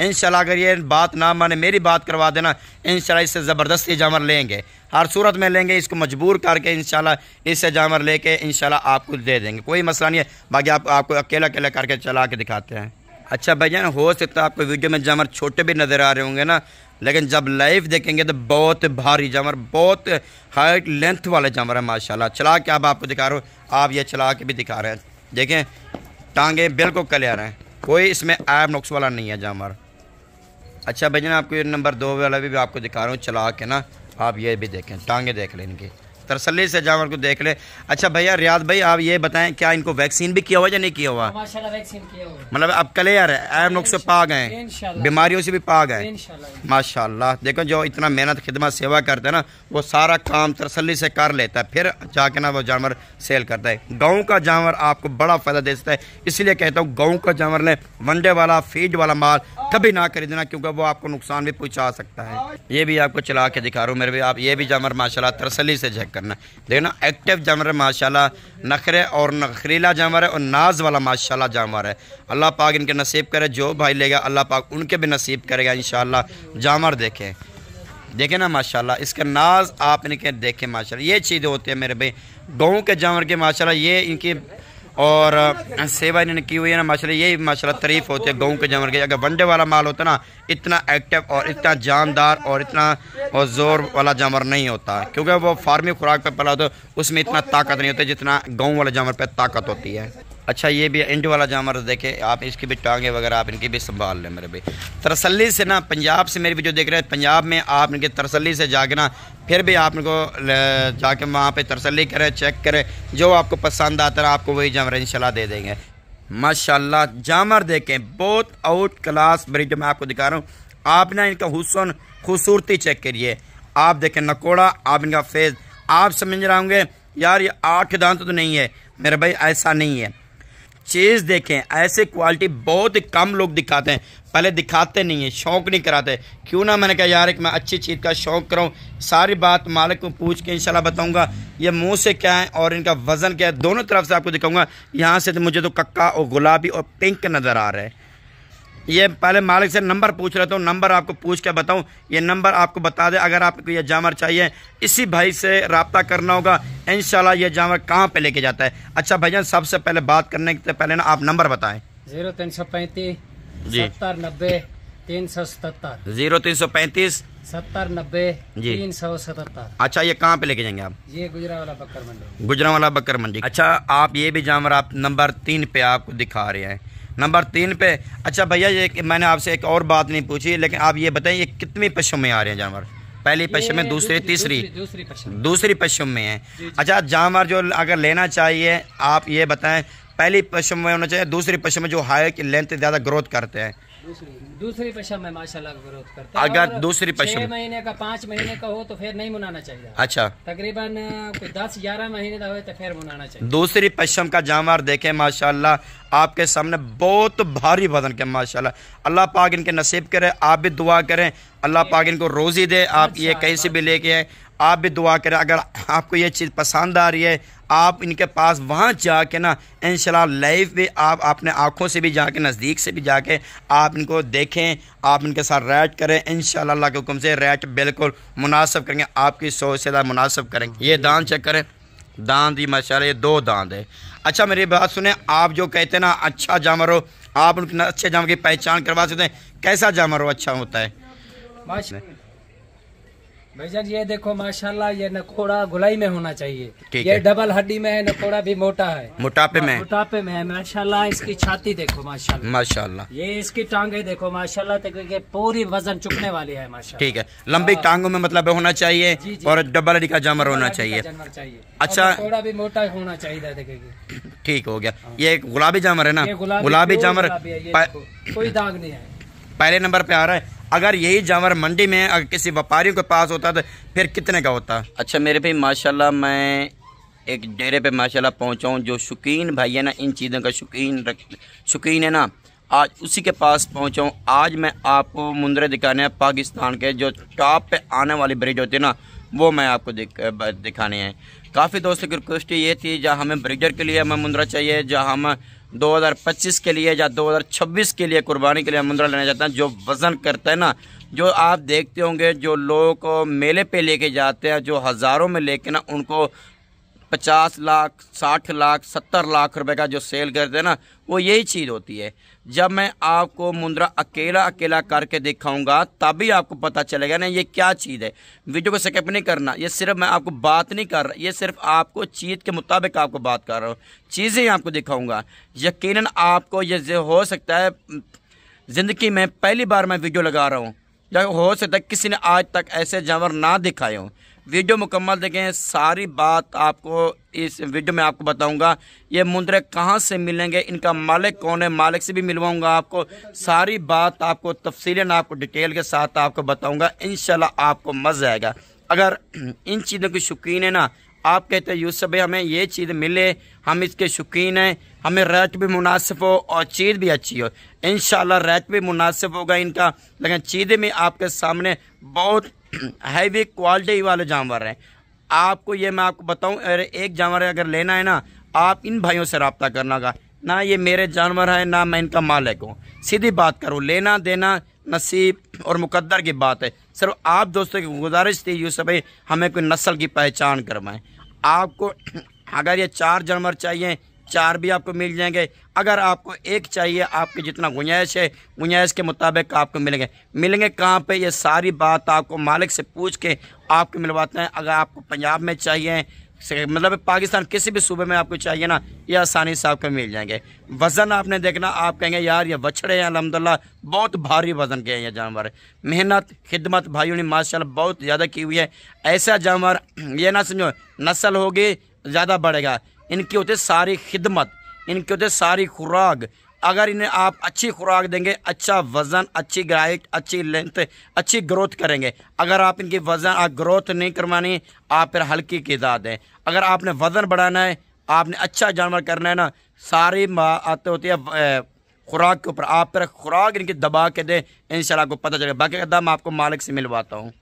इन अगर ये बात ना माने मेरी बात करवा देना इन इससे ज़बरदस्ती जामर लेंगे हर सूरत में लेंगे इसको मजबूर करके इन इससे जामर लेके इन आपको दे देंगे कोई मसला नहीं है बाकी आप आपको अकेला अकेला करके चला के दिखाते हैं अच्छा भैया हो सकता है आपको वीडियो में जामर छोटे भी नज़र आ रहे होंगे ना लेकिन जब लाइव देखेंगे तो बहुत भारी जामर बहुत हाइट लेंथ वाला जामर है माशाला चला के अब आप आपको दिखा रहे हो आप ये चला के भी दिखा रहे हैं देखें टांगे बिल्कुल क्लियर हैं कोई इसमें आय नुक्स वाला नहीं है जामर अच्छा भजन आपको ये नंबर दो वाला भी, भी आपको दिखा रहा हूँ चला के ना आप ये भी देखें टांगे देख लें इनकी तरसली से जानवर को देख ले अच्छा भैया रियाज भाई आप ये बताएं क्या इनको वैक्सीन भी किया हुआ या नहीं किया हुआ मतलब अब क्लियर है अहम लोग से पा गए बीमारियों से भी पा गए माशाल्लाह देखो जो इतना मेहनत खिदमत सेवा करते हैं ना वो सारा काम तरसली से कर लेता है फिर जाके ना वो जानवर सेल करता है गाँव का जानवर आपको बड़ा फ़ायदा देता है इसलिए कहता हूँ गाँव का जानवर ने वनडे वाला फीड वाला माल कभी ना खरीदना क्योंकि वो आपको नुकसान भी पहुँचा सकता है ये भी आपको चला के दिखा रहा हूँ मेरे भी आप ये भी जानवर माशाला तरसली से झक करना देखना एक्टिव जानवर है माशाल्लाह नखरे और नखरीला जानवर है और नाज वाला माशाल्लाह जानवर है अल्लाह पाक इनके नसीब करे जो भाई लेगा अल्लाह पाक उनके भी नसीब करेगा इन जानवर देखें देखें ना माशाल्लाह इसका नाज आप इनके देखें माशाल्लाह ये चीज़ें होती है मेरे भाई गाँव के जानवर के माशाल्लाह ये इनकी और सेवा इन्होंने की हुई है ना माशा यही माशा तरीफ़ होती है गाँव के जमर के अगर वनडे वाला माल होता ना इतना एक्टिव और इतना जानदार और इतना और ज़ोर वाला जानवर नहीं होता क्योंकि वो फार्मी खुराक पर पला होता है उसमें इतना ताकत नहीं होती जितना गाँव वाले जानवर पर ताकत होती है अच्छा ये भी इंड वाला जामर देखे आप इसकी भी टांगे वगैरह आप इनकी भी संभाल लें मेरे भाई तरसली से ना पंजाब से मेरे भी जो देख रहे हैं पंजाब में आप इनके तरसली से जाके ना फिर भी आप इनको जाके वहाँ पे तरसली करें चेक करें जो आपको पसंद आता है आपको वही जामर इंशाल्लाह दे देंगे माशाला जामर देखें बहुत आउट क्लास ब्रिज मैं आपको दिखा रहा हूँ आप ना इनका हुसन खूबसूरती चेक करिए आप देखें नकोड़ा आप इनका फेस आप समझ रहा होंगे यार ये आठ दांत तो नहीं है मेरे भाई ऐसा नहीं है चीज़ देखें ऐसे क्वालिटी बहुत ही कम लोग दिखाते हैं पहले दिखाते नहीं है शौक नहीं कराते क्यों ना मैंने कहा यार एक मैं अच्छी चीज़ का शौक कराऊँ सारी बात मालिक को पूछ के इंशाल्लाह बताऊंगा ये मुंह से क्या है और इनका वज़न क्या है दोनों तरफ से आपको दिखाऊंगा यहाँ से तो मुझे तो कक्का और गुलाबी और पिंक नज़र आ रहा है ये पहले मालिक से नंबर पूछ रहे हूँ नंबर आपको पूछ के बताऊँ ये नंबर आपको बता दे अगर आपको ये जामर चाहिए इसी भाई से रबता करना होगा इन ये जामर कहाँ पे लेके जाता है अच्छा जान सबसे पहले बात करने के पहले ना आप नंबर बताएं जीरो तीन सौ पैंतीस जी सत्तर नब्बे तीन सौ सतहत्तर जीरो तीन सौ पैंतीस सत्तर नब्बे तीन सौ सतहत्तर अच्छा ये कहाँ पे लेके जाएंगे आप ये गुजरा वाला बकर मंडी गुजरा वाला बकर मंडी अच्छा आप ये भी जामर आप नंबर तीन पे आपको दिखा रहे हैं नंबर तीन पे अच्छा भैया ये मैंने आपसे एक और बात नहीं पूछी लेकिन आप ये बताएं ये कितनी पशु में आ रहे हैं जानवर पहली पश्चिम में दूसरी तीसरी दूसरी पश्चिम में है अच्छा जानवर जो अगर लेना चाहिए आप ये बताएं पहली पश्चिम में होना चाहिए दूसरी पशु में जो हाई की लेंथ ज़्यादा ग्रोथ करते हैं दूसरी पशा में माशाल्लाह ग्रोथ करता है अगर दूसरी पशा छह महीने का पाँच महीने का हो तो फिर नहीं मुनाना चाहिए अच्छा तकरीबन दस ग्यारह महीने का हो तो फिर मुनाना चाहिए दूसरी पशम का जानवर देखे माशाल्लाह आपके सामने बहुत भारी वजन के माशाल्लाह अल्लाह पाक इनके नसीब करे आप भी दुआ करें अल्लाह पाक इनको रोज़ी दे आप ये अच्छा, कहीं से भी लेके आए आप भी दुआ करें अगर आपको ये चीज़ पसंद आ रही है आप इनके पास वहाँ जाके ना इन लाइफ में आप अपने आँखों से भी जाके नज़दीक से भी जाके आप इनको देखें आप इनके साथ रैट करें इन शाला के हुक्म से रैट बिल्कुल मुनासब करेंगे आपकी सोच से ज़्यादा मुनासब करेंगे ये दान चेक करें दांत ही माशा ये दो दांत है अच्छा मेरी बात सुने आप जो कहते हैं ना अच्छा जानवर हो आप उनके अच्छे जानवर की पहचान करवा सकते हैं कैसा जानवर हो अच्छा होता है भैया ये देखो माशाल्लाह ये नकोड़ा गुलाई में होना चाहिए ये डबल हड्डी में है नकोड़ा भी मोटा है मोटापे में मोटापे में है माशाल्लाह इसकी छाती देखो माशाल्लाह माशाल्लाह ये इसकी टांगे देखो माशाल्लाह तक पूरी वजन चुकने वाली है माशाल्लाह ठीक है लंबी हाँ। टांगों में मतलब होना चाहिए जी जी। और डबल हड्डी का जमर होना चाहिए अच्छा थोड़ा भी मोटा होना चाहिए ठीक हो गया हाँ। ये गुलाबी जामर है ना गुलाबी जामर कोई दाग नहीं है पहले नंबर पे आ रहा है अगर यही जानवर मंडी में अगर किसी व्यापारी के पास होता तो फिर कितने का होता अच्छा मेरे भाई माशाल्लाह मैं एक डेरे पे माशाल्लाह पहुँचाऊँ हूँ जो शौकीन भाई है ना इन चीज़ों का शौकीन रख शौकीन है ना आज उसी के पास पहुँचाऊँ हूँ आज मैं आपको मुंदरे दिखाने हैं पाकिस्तान के जो टॉप पे आने वाली ब्रिज होती है ना वो मैं आपको दिखाने हैं काफ़ी दोस्तों की रिक्वेस्ट ये थी जहाँ हमें ब्रिजर के लिए हमें मुंदरा चाहिए जहाँ हम 2025 के लिए या 2026 के लिए कुर्बानी के लिए मुंद्रा लेना चाहते हैं जो वज़न करता है ना जो आप देखते होंगे जो लोग मेले पे लेके जाते हैं जो हज़ारों में लेके ना उनको पचास लाख साठ लाख सत्तर लाख रुपए का जो सेल करते हैं ना वो यही चीज़ होती है जब मैं आपको मुंद्रा अकेला अकेला करके दिखाऊंगा तभी आपको पता चलेगा ना ये क्या चीज़ है वीडियो को स्किप नहीं करना ये सिर्फ मैं आपको बात नहीं कर रहा ये सिर्फ आपको चीज़ के मुताबिक आपको बात कर रहा हूँ चीज़ें आपको दिखाऊँगा यकीन आपको ये हो सकता है ज़िंदगी में पहली बार मैं वीडियो लगा रहा हूँ या हो सकता है किसी ने आज तक ऐसे जानवर ना दिखाए हों वीडियो मुकम्मल देखें सारी बात आपको इस वीडियो में आपको बताऊंगा ये मुंद्रे कहाँ से मिलेंगे इनका मालिक कौन है मालिक से भी मिलवाऊंगा आपको सारी बात आपको तफसीला आपको डिटेल के साथ आपको बताऊंगा इन आपको मज़ा आएगा अगर इन चीज़ों की शौकीन है ना आप कहते हैं यूसफ भाई हमें ये चीज़ मिले हम इसके शौकीन हैं हमें रेट भी मुनासिब हो और चीज़ भी अच्छी हो इन रेट भी मुनासिब होगा इनका लेकिन चीज़ें भी आपके सामने बहुत हैवी क्वालिटी वाले जानवर हैं आपको ये मैं आपको बताऊं अरे एक जानवर अगर लेना है ना आप इन भाइयों से रबता करना का ना ये मेरे जानवर हैं ना मैं इनका मालिक हूँ सीधी बात करूँ लेना देना नसीब और मुकद्दर की बात है सिर्फ आप दोस्तों की गुजारिश थी यूसुफ भाई हमें कोई नस्ल की पहचान करवाएं आपको अगर ये चार जानवर चाहिए चार भी आपको मिल जाएंगे अगर आपको एक चाहिए आपके जितना गुंजाइश है गुंजाइश के मुताबिक आपको मिलेंगे मिलेंगे कहाँ पे ये सारी बात आपको मालिक से पूछ के आपको मिलवाते हैं अगर आपको पंजाब में चाहिए मतलब पाकिस्तान किसी भी सूबे में आपको चाहिए ना ये आसानी से आपको मिल जाएंगे वज़न आपने देखना आप कहेंगे यार ये बछड़े हैं अलहमदिल्ला बहुत भारी वज़न के हैं ये जानवर मेहनत खिदमत भाइयों ने माशा बहुत ज़्यादा की हुई है ऐसा जानवर ये ना समझो नस्ल होगी ज़्यादा बढ़ेगा इनकी होते सारी खिदमत इनकी होते सारी खुराक अगर इन्हें आप अच्छी खुराक देंगे अच्छा वज़न अच्छी ग्राइट अच्छी लेंथ अच्छी ग्रोथ करेंगे अगर आप इनकी वज़न आप ग्रोथ नहीं करवानी आप फिर हल्की किदा दें अगर आपने वज़न बढ़ाना है आपने अच्छा जानवर करना है ना सारी आते होती है खुराक के ऊपर आप फिर खुराक इनकी दबा के दें इन आपको पता चलेगा बाकी का दाम आपको मालिक से मिलवाता हूँ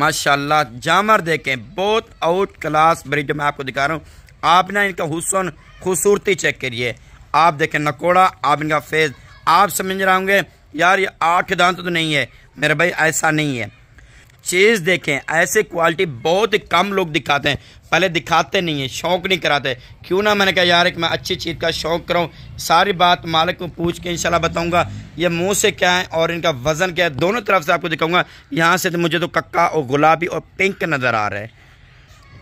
माशाला जामर देखें बहुत आउट क्लास ब्रिड मैं आपको दिखा रहा हूँ आप ना इनका हुसन खूबसूरती चेक करिए आप देखें नकोड़ा आप इनका फेज आप समझ रहे होंगे यार ये आठ दांत तो नहीं है मेरे भाई ऐसा नहीं है चीज़ देखें ऐसे क्वालिटी बहुत ही कम लोग दिखाते हैं पहले दिखाते नहीं है शौक नहीं कराते क्यों ना मैंने कहा यार एक मैं अच्छी चीज़ का शौक कराऊँ सारी बात मालिक को पूछ के इंशाल्लाह बताऊंगा ये मुंह से क्या है और इनका वज़न क्या है दोनों तरफ से आपको दिखाऊंगा यहाँ से तो मुझे तो कक्का और गुलाबी और पिंक नज़र आ रहा है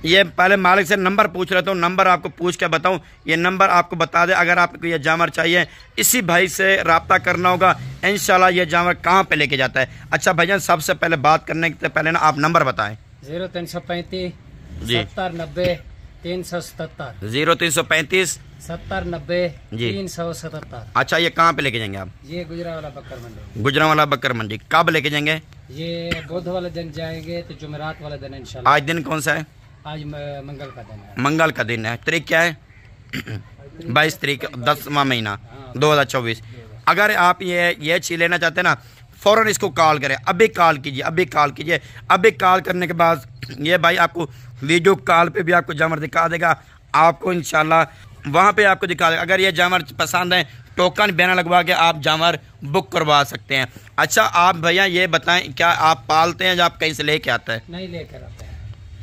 ये पहले मालिक से नंबर पूछ रहे हूँ नंबर आपको पूछ के बताऊँ ये नंबर आपको बता दे अगर आपको ये जामर चाहिए इसी भाई से रबता करना होगा इन ये जामर कहाँ पे लेके जाता है अच्छा भैया सबसे पहले बात करने के पहले ना आप नंबर बताएं जीरो तीन सौ पैंतीस सत्तर नब्बे तीन सौ सतहत्तर जीरो तीन सौ पैंतीस सत्तर नब्बे तीन सौ सतहत्तर अच्छा ये कहाँ पे लेके जाएंगे आप ये गुजरा वाला बकर मंडी गुजरा वाला बकर मंडी कब लेके जाएंगे ये बुध वाले दिन जाएंगे तो जुमेरात वाला दिन इंशाल्लाह आज दिन कौन सा है आज मंगल का दिन है मंगल का दिन है तारीख क्या है बाईस तारीख दसवा महीना हाँ। दो हज़ार चौबीस अगर आप ये ये चीज़ लेना चाहते हैं ना फ़ौरन इसको कॉल करें अभी कॉल कीजिए अभी कॉल कीजिए अभी कॉल करने के बाद ये भाई आपको वीडियो कॉल पे भी आपको जामर दिखा देगा आपको इन वहाँ पे आपको दिखा देगा अगर ये जामर पसंद है टोकन बैनर लगवा के आप जामर बुक करवा सकते हैं अच्छा आप भैया ये बताएं क्या आप पालते हैं या आप कहीं से लेके आते हैं नहीं लेकर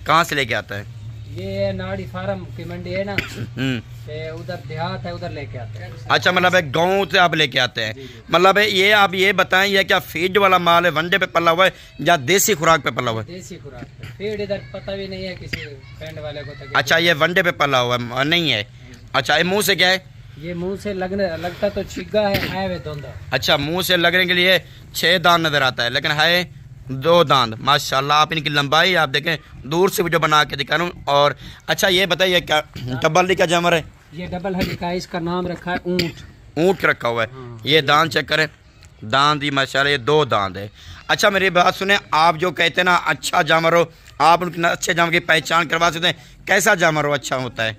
कहाँ से लेके आता है ये नाड़ी फार्म की मंडी है ना हम्म। उधर देहात है उधर लेके आते हैं अच्छा मतलब है गांव से आप लेके आते हैं मतलब ये आप ये बताएं ये क्या फीड वाला माल है वनडे पे पला हुआ है या देसी खुराक पे पला हुआ है देसी खुराक फीड इधर पता भी नहीं है किसी फ्रेंड वाले को तक तो अच्छा ये वनडे पे पला हुआ है नहीं है अच्छा ये मुँह से क्या है ये मुँह से लगने लगता तो छिग्गा है अच्छा मुँह से लगने के लिए छह दान नजर आता है लेकिन है दो दांत माशाल्लाह आप इनकी लंबाई आप देखें दूर से वीडियो बना के दिखा रहा हूँ और अच्छा ये बताइए क्या डबल का जानवर है ये डबल का इसका नाम रखा है ऊँट ऊँट रखा हुआ है हाँ। ये दांत चेक करें दांत ही माशाल्लाह ये दो दांत है अच्छा मेरी बात सुने आप जो कहते हैं ना अच्छा जानवर हो आप उनके अच्छे जानवर की पहचान करवा सकते हैं कैसा जानवर हो अच्छा होता है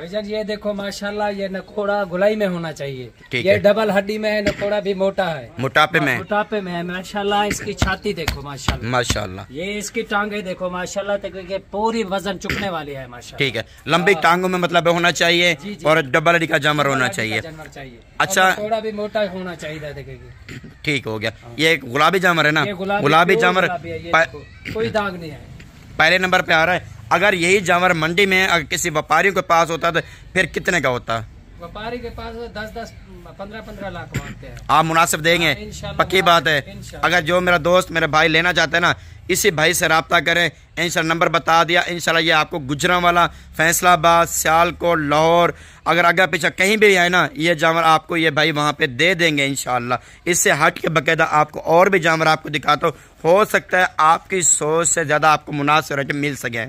भाईजान ये देखो माशाल्लाह ये नकोड़ा गुलाई में होना चाहिए ये डबल हड्डी में है नकोड़ा भी मोटा है मोटापे हाँ, में मोटापे में है माशाल्लाह इसकी छाती देखो माशाल्लाह माशाल्लाह ये इसकी टांगे देखो माशाल्लाह तक पूरी वजन चुकने वाली है माशाल्लाह ठीक है लंबी हाँ। टांगों में मतलब होना चाहिए और डबल हड्डी का जमर होना चाहिए अच्छा थोड़ा भी मोटा होना चाहिए ठीक हो गया हाँ। ये गुलाबी जामर है ना गुलाबी जामर कोई दाग नहीं है पहले नंबर पे आ रहा है अगर यही जानवर मंडी में अगर किसी व्यापारी के पास होता तो फिर कितने का होता व्यापारी के पास तो दस दस पंद्रह पंद्रह लाख मांगते हैं आप मुनासिब देंगे हाँ, पक्की हाँ, बात है अगर जो मेरा दोस्त मेरा भाई लेना चाहते हैं ना इसी भाई से रबता करें इन नंबर बता दिया इन ये आपको गुजरा वाला फैसलाबाद सियालकोट लाहौर अगर आगे पीछे कहीं भी आए ना ये जानवर आपको ये भाई वहाँ पे दे देंगे इन इससे हट के बकायदा आपको और भी जानवर आपको दिखाता हो सकता है आपकी सोच से ज़्यादा आपको मुनासिब मिल सके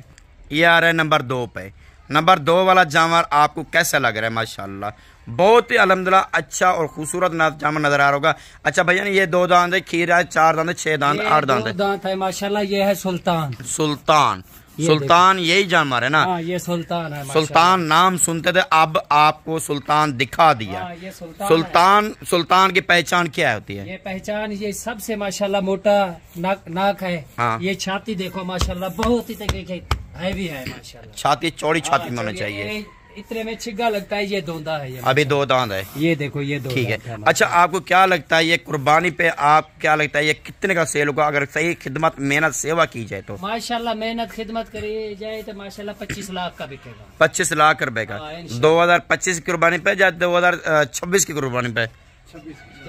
ये आ रहा है नंबर दो पे नंबर दो वाला जानवर आपको कैसा लग रहा है माशाल्लाह बहुत ही अलहमदिल्ला अच्छा और खूबसूरत जानवर नजर आ रहा होगा अच्छा भैया ये दो दांत है खीरा है चार दांत है छह दांत आठ दांत है दांत है माशाल्लाह ये है सुल्तान सुल्तान ये सुल्तान यही जानवर है ना आ, हाँ, ये सुल्तान है सुल्तान नाम सुनते थे अब आपको सुल्तान दिखा दिया आ, हाँ, ये सुल्तान सुल्तान, है। सुल्तान की पहचान क्या होती है ये पहचान ये सबसे माशाल्लाह मोटा नाक नाक है आ, हाँ। ये छाती देखो माशाल्लाह बहुत ही तरीके हैवी है माशाल्लाह छाती चौड़ी हाँ, छाती में होना चाहिए इतने में छिग्गा लगता है ये दो है ये अभी दो दांत है ये देखो ये दो ठीक है अच्छा आपको क्या लगता है ये कुर्बानी पे आप क्या लगता है ये कितने का सेल होगा अगर सही खिदमत मेहनत सेवा की जाए तो माशाल्लाह मेहनत खिदमत करी जाए तो माशाल्लाह पच्चीस लाख का बिकेगा पच्चीस लाख का रुपए का हाँ, दो हजार पच्चीस की कुर्बानी पे या दो हजार छब्बीस की कुर्बानी पे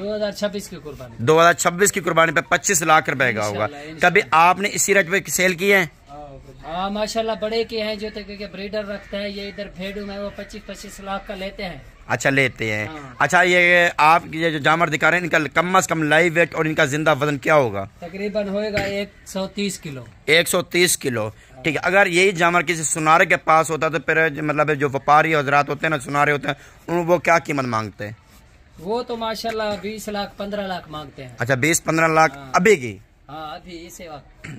दो हजार छब्बीस की कुर्बानी दो हजार छब्बीस की कुर्बानी पे पच्चीस लाख रुपए का होगा कभी आपने इसी रेट पे सेल की है हाँ माशाल्लाह बड़े के हैं जो तक के ब्रीडर रखते हैं ये इधर भेड़ू में वो पच्चीस पच्चीस लाख का लेते हैं अच्छा लेते हैं हाँ। अच्छा ये आप ये जो जामर दिखा रहे हैं इनका कम अज कम लाइव वेट और इनका जिंदा वजन क्या होगा तकरीबन होएगा 130 किलो 130 किलो ठीक है अगर यही जामर किसी सुनारे के पास होता तो फिर मतलब जो व्यापारी हजरात होते हैं ना सुनारे होते हैं वो क्या कीमत मांगते हैं वो तो माशाल्लाह बीस लाख पंद्रह लाख मांगते हैं अच्छा बीस पंद्रह लाख हाँ। अभी की हाँ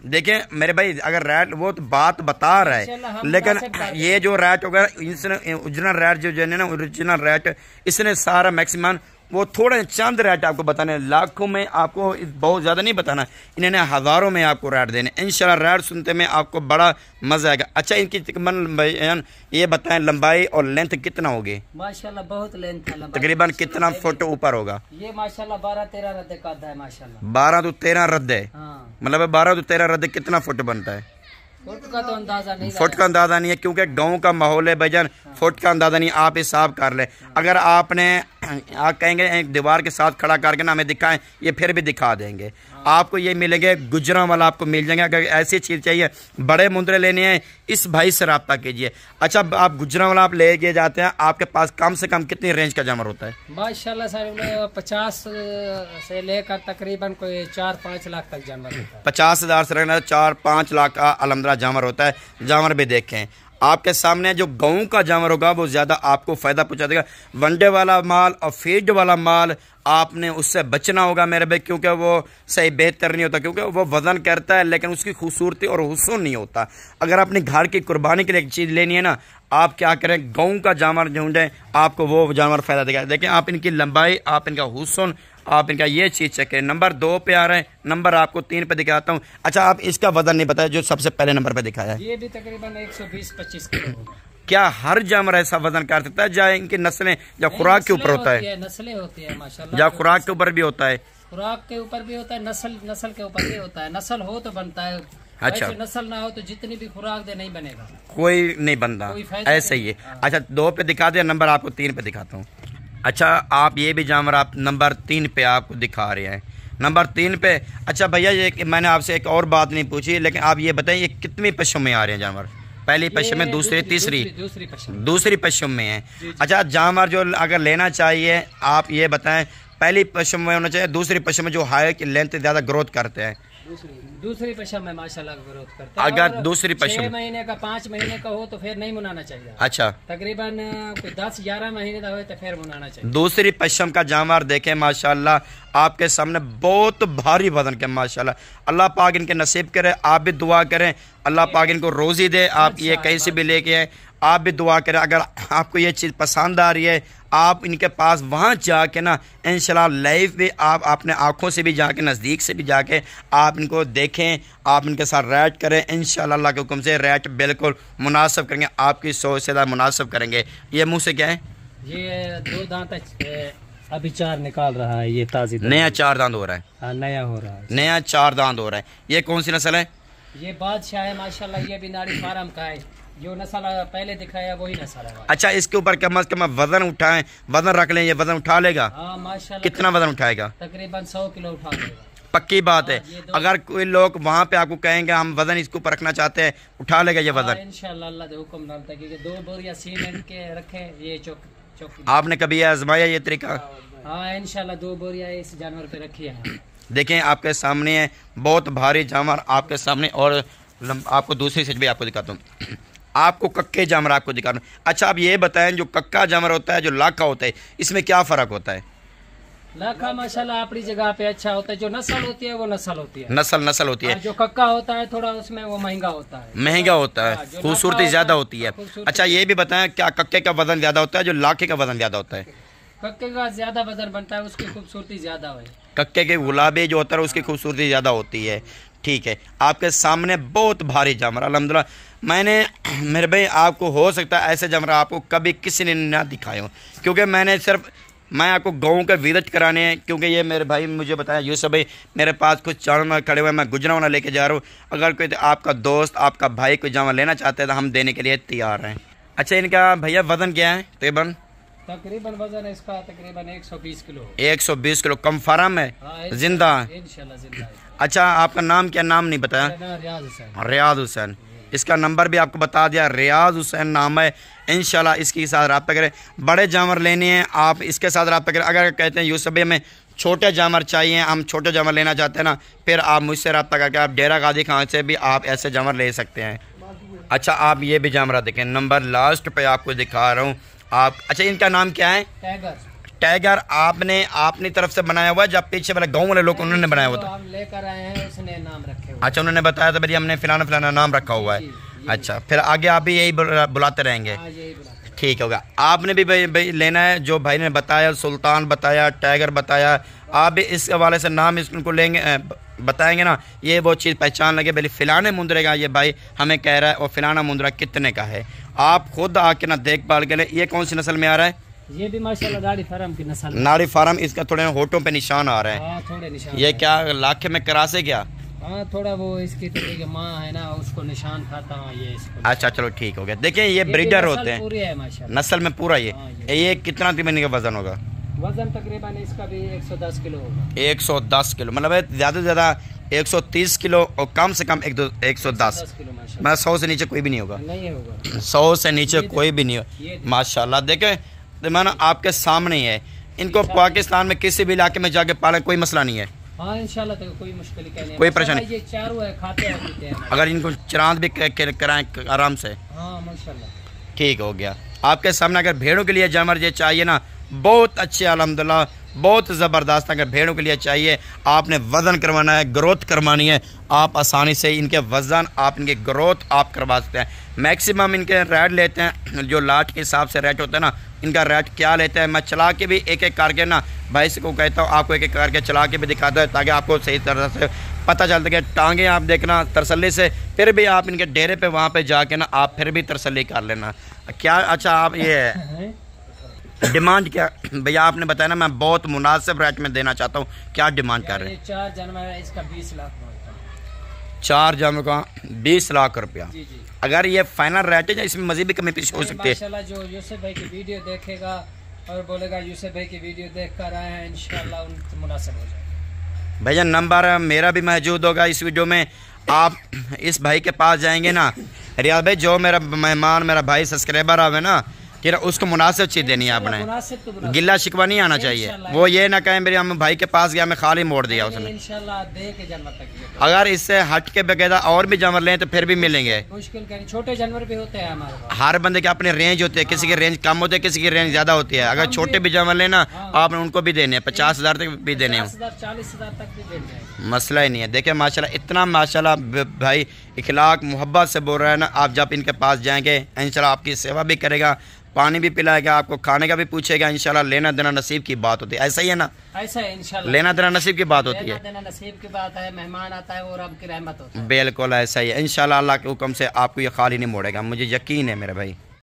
देखें मेरे भाई अगर रैट वो तो बात बता रहा है लेकिन ये जो रैट होगा इसने ओरिजिनल रैट जो है ना ओरिजिनल रैट इसने सारा मैक्सिमम वो थोड़े चंद रेट आपको बताने लाखों में आपको बहुत ज़्यादा नहीं बताना इन्होंने हज़ारों में आपको रेट देने इन रेट सुनते में आपको बड़ा मज़ा आएगा अच्छा इनकी तकरीबन ये बताएं लंबाई और लेंथ कितना होगी माशाल्लाह बहुत लेंथ है तकरीबन कितना फुट ऊपर होगा ये माशाल्लाह बारह तेरह रद्द का है माशा बारह तो तेरह रद्द है हाँ। मतलब बारह तो तेरह रद्द कितना फुट बनता है फुट का तो अंदाजा नहीं फुट का अंदाजा नहीं है क्योंकि गांव का माहौल है भाईजान हाँ। फुट का अंदाजा नहीं आप हिसाब कर ले अगर आपने आप कहेंगे एक दीवार के साथ खड़ा करके ना हमें दिखाएं ये फिर भी दिखा देंगे आपको ये मिलेंगे गुजरा वाला आपको मिल जाएंगे अगर ऐसी चीज़ चाहिए बड़े मुद्रे लेने हैं इस भाई से रबता कीजिए अच्छा आप गुजरा वाला आप ले जाते हैं आपके पास कम से कम कितनी रेंज का जानवर होता है माशाला सर पचास से लेकर तकरीबन कोई चार पाँच लाख तक जानवर पचास हज़ार से रहना चार पाँच लाख का अलमदरा जानवर होता है जानवर भी देखें आपके सामने जो गाँव का जानवर होगा वो ज़्यादा आपको फ़ायदा पहुँचा देगा वनडे वाला माल और फीड वाला माल आपने उससे बचना होगा मेरे भाई क्योंकि वो सही बेहतर नहीं होता क्योंकि वो वज़न करता है लेकिन उसकी खूबसूरती और हुसन नहीं होता अगर आपने घर की कुर्बानी के लिए एक चीज़ लेनी है ना आप क्या करें गऊ का जानवर ढूंढें आपको वो जानवर फ़ायदा देगा देखें आप इनकी लंबाई आप इनका हुसन आप इनका ये चीज़ चेक करें नंबर दो पे आ रहे हैं नंबर आपको तीन पे दिखाता हूँ अच्छा आप इसका वजन नहीं बताया जो सबसे पहले नंबर पे दिखाया है ये भी तकरीबन एक सौ बीस पच्चीस क्या हर जानवर ऐसा वजन कर सकता है जहाँ इनकी नस्लें या खुराक के ऊपर होता है नस्लें होती है माशाल्लाह या खुराक के ऊपर भी होता है खुराक के ऊपर भी होता है नस्ल नस्ल के ऊपर भी होता है नस्ल हो तो बनता है अच्छा नस्ल ना हो तो जितनी भी खुराक दे नहीं बनेगा कोई नहीं बनता ऐसा ही है हाँ। अच्छा दो पे दिखा दे नंबर आपको तीन पे दिखाता हूँ अच्छा आप ये भी जानवर आप नंबर तीन पे आपको दिखा रहे हैं नंबर तीन पे अच्छा भैया ये मैंने आपसे एक और बात नहीं पूछी लेकिन आप ये बताएं ये कितनी पशु में आ रहे हैं जानवर पहली पश्चिम में दूसरी तीसरी दूसरी पश्चिम में है अच्छा जानवर जो अगर लेना चाहिए आप ये बताएं पहली पश्चिम में होना चाहिए दूसरी पश्चिम में जो हायर की लेंथ ज़्यादा ग्रोथ करते हैं दूसरी पशा में माशाल्लाह ग्रोथ करता अगर दूसरी पशा छह महीने का पाँच महीने का हो तो फिर नहीं मुनाना चाहिए अच्छा तकरीबन दस ग्यारह महीने का हो तो फिर मुनाना चाहिए दूसरी पश्चिम का जानवर देखे माशाल्लाह आपके सामने बहुत भारी वजन के माशाल्लाह अल्लाह पाक इनके नसीब करे आप भी दुआ करें अल्लाह पाक इनको रोज़ी दे आप ये अच्छा, कहीं से भी लेके आए आप भी दुआ करें अगर आपको ये चीज़ पसंद आ रही है आप इनके पास वहाँ जाके ना इन लाइव भी आप अपने आँखों से भी जाके नज़दीक से भी जाके आप आप इनको देखें आप इनके साथ रैट करें इन अल्लाह के हुक्म से रैट बिल्कुल मुनासब करेंगे आपकी सोच से ज़्यादा मुनासब करेंगे ये मुँह से क्या है ये दो दांत अभी चार निकाल रहा है ये ताज़ी नया चार दांत हो रहा है आ, हाँ, नया हो रहा है नया चार दांत हो रहा है ये कौन सी नस्ल है ये बादशाह है माशा ये भी नारी फार्म का है जो नसल पहले दिखाया वही नसल है अच्छा इसके ऊपर कम अज कम वजन उठाएं वजन रख लें ये वजन उठा लेगा हाँ, माशा कितना वजन उठाएगा तकरीबन सौ किलो उठा लेगा पक्की बात है अगर कोई लोग वहाँ पे आपको कहेंगे हम वजन इसके ऊपर रखना चाहते हैं उठा लेगा ये वजन हाँ, इनशाला आपने कभी आजमाया ये तरीका हाँ, हाँ दो बोरिया इस जानवर पे रखी है देखें आपके सामने है बहुत भारी जानवर आपके सामने और आपको दूसरी सेट भी आपको दिखाता हूँ आपको कक्के जानवर आपको दिखा हूँ अच्छा आप ये बताएं जो कक्का जानवर होता है जो लाखा होता है इसमें क्या फ़र्क होता है लाखा मसाला अपनी जगह पे अच्छा होता है जो नस्ल होती है वो नस्ल होती है नस्ल नस्ल होती है जो कक्का होता है थोड़ा उसमें वो महंगा होता है महंगा होता है खूबसूरती ज्यादा होती है अच्छा ये भी बताएं क्या कक्के का वजन ज्यादा होता है जो लाखे का वजन ज्यादा होता है कक्के का ज्यादा वजन बनता है उसकी खूबसूरती ज्यादा है कक्के के गुलाबे जो होता है उसकी खूबसूरती ज्यादा होती है ठीक है आपके सामने बहुत भारी जमरा अलहमदुल्ला मैंने मेरे भाई आपको हो सकता है ऐसे जमरा आपको कभी किसी ने ना दिखाया हो क्योंकि मैंने सिर्फ मैं आपको गाँव का विजिट कराने हैं क्योंकि ये मेरे भाई मुझे बताया यूसफ भाई मेरे पास कुछ चारण खड़े हुए हैं मैं गुजरा वाला लेके जा रहा हूँ अगर कोई तो आपका दोस्त आपका भाई कोई जामा लेना चाहते हैं तो हम देने के लिए तैयार हैं अच्छा इनका भैया वजन क्या है तकरीबन तकरीबन वजन है इसका तकरीबन 120 किलो 120 किलो फार्म है हाँ, जिंदा अच्छा आपका नाम क्या नाम नहीं बताया रियाज हुसैन रियाज हुसैन इसका नंबर भी आपको बता दिया रियाज हुसैन नाम है इन इसके साथ रबा करें बड़े जानवर लेने हैं आप इसके साथ रबा करें अगर कहते हैं यूसुफ हमें छोटे जानवर चाहिए हम छोटे जानवर लेना चाहते हैं ना फिर आप मुझसे रबा करके आप डेरा गाजी खान से भी आप ऐसे जानवर ले सकते हैं अच्छा आप ये भी जानवर देखें नंबर लास्ट पे आपको दिखा रहा हूँ आप अच्छा इनका नाम क्या है टाइगर आपने आपनी तरफ से बनाया हुआ है जब पीछे वाले गाँव वाले लोग उन्होंने बनाया हुआ था लेकर आए हैं उसने नाम रखा अच्छा उन्होंने बताया था भाई हमने फिलाना फिलाना नाम रखा हुआ है अच्छा फिर आगे आप भी यही हाँ, बुलाते रहेंगे ठीक होगा आपने भी भाई, भाई लेना है जो भाई ने बताया सुल्तान बताया टाइगर बताया आप भी इस हवाले से नाम इसको लेंगे बताएंगे ना ये वो चीज़ पहचान लगे भले फिलाने मुंदरे का ये भाई हमें कह रहा है और फिलाना मुंदरा कितने का है आप खुद आके ना देखभाल करें ये कौन सी नस्ल में आ रहा है ये भी माशाल्लाह नाड़ी की नस्ल नाड़ी फार्म इसका थोड़े होटों पे निशान आ रहा हाँ, है ये क्या लाखे में करासे क्या हाँ थोड़ा वो इसकी तो माँ है ना उसको निशान खाता हूँ ये इसको अच्छा चलो ठीक हो गया देखिए ये ब्रीडर होते हैं नस्ल में पूरा ये हाँ, ये, ये कितना महीने का वजन होगा वजन तकरीबन इसका भी 110 किलो होगा 110 किलो मतलब ज्यादा से ज्यादा 130 किलो और कम से कम एक दो एक सौ दस मतलब सौ से नीचे कोई भी नहीं होगा नहीं होगा सौ से नीचे कोई भी नहीं होगा माशाल्लाह देखे तो मैं आपके सामने ही है इनको पाकिस्तान में किसी भी इलाके में जाके पालें कोई मसला नहीं है हाँ, कोई मुश्किल कोई परेशानी अगर इनको चरांद भी कराएं आराम से हाँ ठीक हो गया आपके सामने अगर भेड़ों के लिए जानवर ये चाहिए ना बहुत अच्छे अलहमदिल्ला बहुत ज़बरदस्त अगर भेड़ों के लिए चाहिए आपने वज़न करवाना है ग्रोथ करवानी है आप आसानी से इनके वज़न आप इनके ग्रोथ आप करवा सकते हैं मैक्सिमम इनके रेट लेते हैं जो लाट के हिसाब से रेट होता है ना इनका रेट क्या लेते हैं मैं चला के भी एक एक करके ना भाई को कहता हूँ आपको एक एक करके चला के भी दिखाता है ताकि आपको सही तरह से पता चल सके टांगे आप देखना तरसली से फिर भी आप इनके डेरे पर वहाँ पर जाके ना आप फिर भी तरसली कर लेना क्या अच्छा आप ये डिमांड क्या भैया आपने बताया ना मैं बहुत मुनासिब रेट में देना चाहता हूँ क्या डिमांड कर रहे हैं चार जानवर इसका बीस लाख चार जानवर का बीस लाख रुपया अगर ये फाइनल रेट है इसमें मजीद भी कमी पीछे हो सकती है जो यूसुफ भाई की वीडियो देखेगा और बोलेगा यूसुफ भाई की वीडियो देख कर आए हैं इन तो मुनासिब हो जाए भैया नंबर मेरा भी मौजूद होगा इस वीडियो में आप इस भाई के पास जाएंगे ना रियाज भाई जो मेरा मेहमान मेरा भाई सब्सक्राइबर आवे ना फिर उसको मुनासिब चीज़ देनी है आपने तो गिला शिकवा नहीं आना चाहिए वो ये ना कहें मेरे हम भाई के पास गया हमें खाली मोड़ दिया उसने अगर इससे हट के बगैर और भी जानवर लें तो फिर भी मिलेंगे छोटे जानवर भी होते हैं हर बंदे के अपने रेंज होते हैं किसी की रेंज कम होती है किसी की रेंज ज़्यादा होती है अगर छोटे भी जानवर लेना हाँ। आपने उनको भी देने पचास हज़ार तक भी देने चालीस हज़ार तक भी देने मसला ही नहीं है देखिए माशाल्लाह इतना माशाल्लाह भाई इखलाक मोहब्बत से बोल रहे हैं ना आप जब इनके पास जाएंगे इन आपकी सेवा भी करेगा पानी भी पिलाएगा आपको खाने का भी पूछेगा इंशाल्लाह लेना देना नसीब की बात होती है ऐसा ही है ना ऐसा है लेना देना नसीब की बात होती है मेहमान आता है बिल्कुल ऐसा ही है इनशाला अल्लाह के हुक्म से आपको ये खाली नहीं मोड़ेगा मुझे यकीन है मेरे भाई